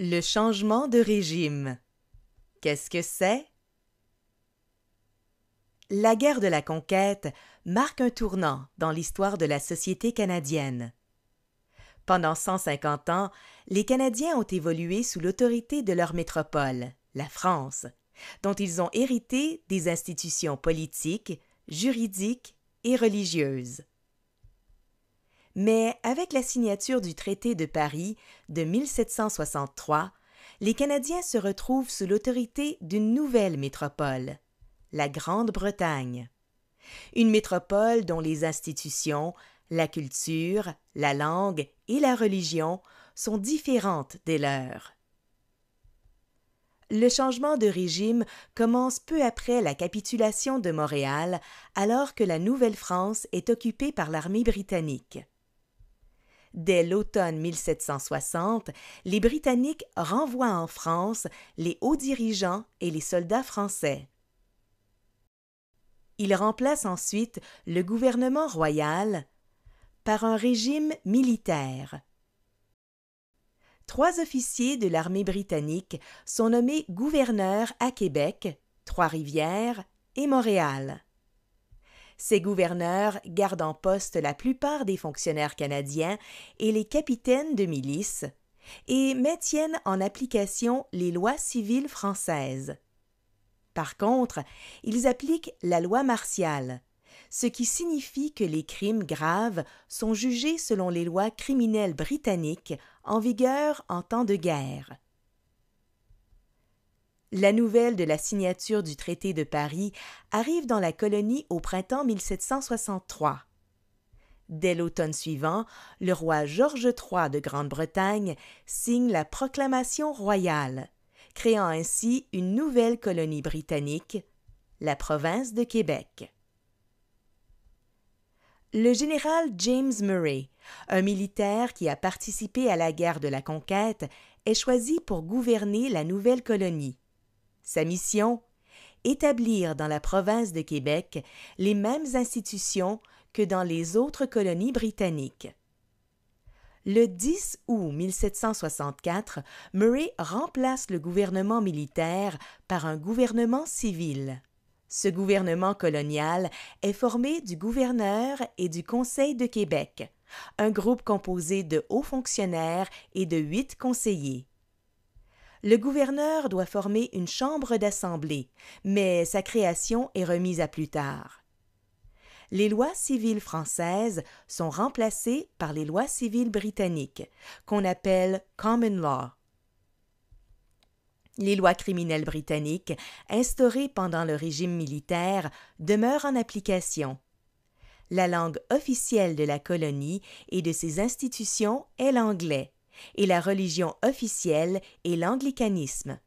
Le changement de régime. Qu'est-ce que c'est? La guerre de la conquête marque un tournant dans l'histoire de la société canadienne. Pendant 150 ans, les Canadiens ont évolué sous l'autorité de leur métropole, la France, dont ils ont hérité des institutions politiques, juridiques et religieuses. Mais avec la signature du traité de Paris de 1763, les Canadiens se retrouvent sous l'autorité d'une nouvelle métropole, la Grande-Bretagne. Une métropole dont les institutions, la culture, la langue et la religion sont différentes des leurs. Le changement de régime commence peu après la capitulation de Montréal, alors que la Nouvelle-France est occupée par l'armée britannique. Dès l'automne 1760, les Britanniques renvoient en France les hauts dirigeants et les soldats français. Ils remplacent ensuite le gouvernement royal par un régime militaire. Trois officiers de l'armée britannique sont nommés gouverneurs à Québec, Trois-Rivières et Montréal. Ces gouverneurs gardent en poste la plupart des fonctionnaires canadiens et les capitaines de milices, et maintiennent en application les lois civiles françaises. Par contre, ils appliquent la loi martiale, ce qui signifie que les crimes graves sont jugés selon les lois criminelles britanniques en vigueur en temps de guerre. La nouvelle de la signature du traité de Paris arrive dans la colonie au printemps 1763. Dès l'automne suivant, le roi George III de Grande-Bretagne signe la proclamation royale, créant ainsi une nouvelle colonie britannique, la province de Québec. Le général James Murray, un militaire qui a participé à la guerre de la conquête, est choisi pour gouverner la nouvelle colonie. Sa mission Établir dans la province de Québec les mêmes institutions que dans les autres colonies britanniques. Le 10 août 1764, Murray remplace le gouvernement militaire par un gouvernement civil. Ce gouvernement colonial est formé du gouverneur et du Conseil de Québec, un groupe composé de hauts fonctionnaires et de huit conseillers. Le gouverneur doit former une chambre d'assemblée, mais sa création est remise à plus tard. Les lois civiles françaises sont remplacées par les lois civiles britanniques, qu'on appelle common law. Les lois criminelles britanniques, instaurées pendant le régime militaire, demeurent en application. La langue officielle de la colonie et de ses institutions est l'anglais, et la religion officielle est l'anglicanisme.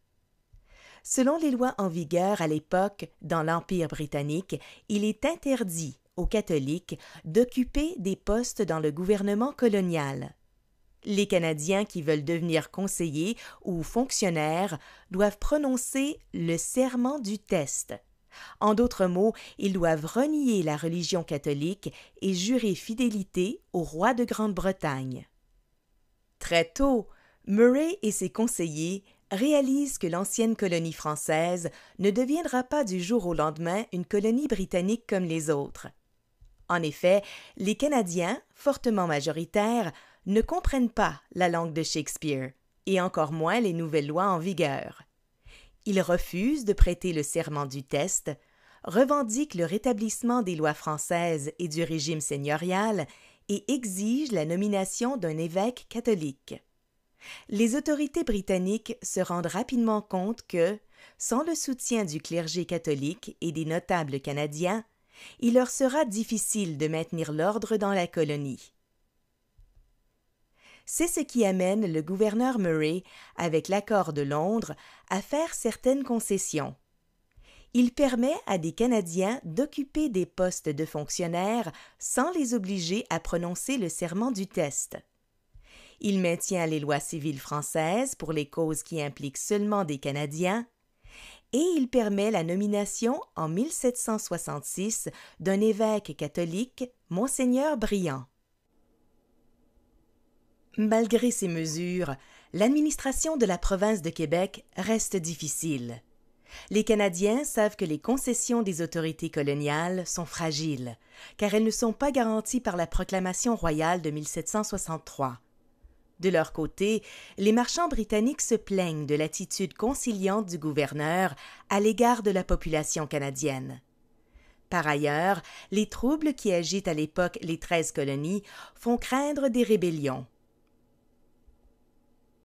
Selon les lois en vigueur à l'époque dans l'Empire britannique, il est interdit aux catholiques d'occuper des postes dans le gouvernement colonial. Les Canadiens qui veulent devenir conseillers ou fonctionnaires doivent prononcer le serment du test. En d'autres mots, ils doivent renier la religion catholique et jurer fidélité au roi de Grande-Bretagne. Très tôt, Murray et ses conseillers réalisent que l'ancienne colonie française ne deviendra pas du jour au lendemain une colonie britannique comme les autres. En effet, les Canadiens, fortement majoritaires, ne comprennent pas la langue de Shakespeare, et encore moins les nouvelles lois en vigueur. Ils refusent de prêter le serment du test, revendiquent le rétablissement des lois françaises et du régime seigneurial, et exige la nomination d'un évêque catholique. Les autorités britanniques se rendent rapidement compte que, sans le soutien du clergé catholique et des notables canadiens, il leur sera difficile de maintenir l'ordre dans la colonie. C'est ce qui amène le gouverneur Murray, avec l'accord de Londres, à faire certaines concessions. Il permet à des Canadiens d'occuper des postes de fonctionnaires sans les obliger à prononcer le serment du test. Il maintient les lois civiles françaises pour les causes qui impliquent seulement des Canadiens, et il permet la nomination en 1766 d'un évêque catholique, Monseigneur Briand. Malgré ces mesures, l'administration de la province de Québec reste difficile. Les Canadiens savent que les concessions des autorités coloniales sont fragiles, car elles ne sont pas garanties par la Proclamation royale de 1763. De leur côté, les marchands britanniques se plaignent de l'attitude conciliante du gouverneur à l'égard de la population canadienne. Par ailleurs, les troubles qui agitent à l'époque les treize colonies font craindre des rébellions,